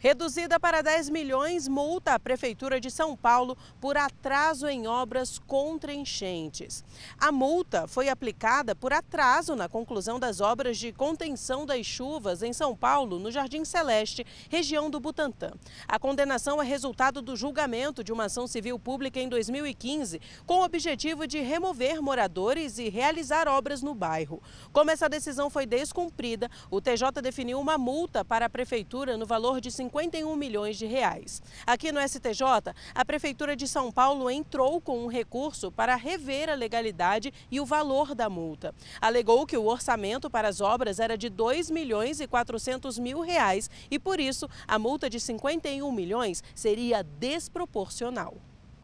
Reduzida para 10 milhões, multa a Prefeitura de São Paulo por atraso em obras contra enchentes. A multa foi aplicada por atraso na conclusão das obras de contenção das chuvas em São Paulo, no Jardim Celeste, região do Butantã. A condenação é resultado do julgamento de uma ação civil pública em 2015, com o objetivo de remover moradores e realizar obras no bairro. Como essa decisão foi descumprida, o TJ definiu uma multa para a Prefeitura no valor de 50 51 milhões de reais. Aqui no STJ, a Prefeitura de São Paulo entrou com um recurso para rever a legalidade e o valor da multa. Alegou que o orçamento para as obras era de 2 milhões e 400 mil reais e, por isso, a multa de 51 milhões seria desproporcional.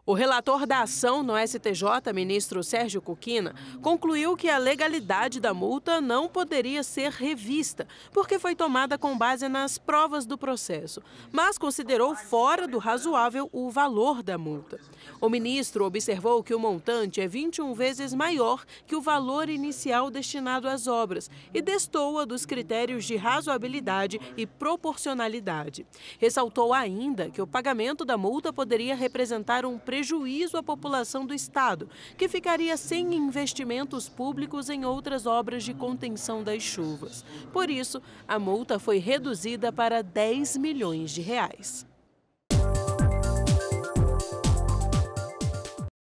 O relator da ação no STJ, ministro Sérgio Coquina, concluiu que a legalidade da multa não poderia ser revista, porque foi tomada com base nas provas do processo, mas considerou fora do razoável o valor da multa. O ministro observou que o montante é 21 vezes maior que o valor inicial destinado às obras e destoa dos critérios de razoabilidade e proporcionalidade. Ressaltou ainda que o pagamento da multa poderia representar um preço prejuízo à população do estado, que ficaria sem investimentos públicos em outras obras de contenção das chuvas. Por isso, a multa foi reduzida para 10 milhões de reais.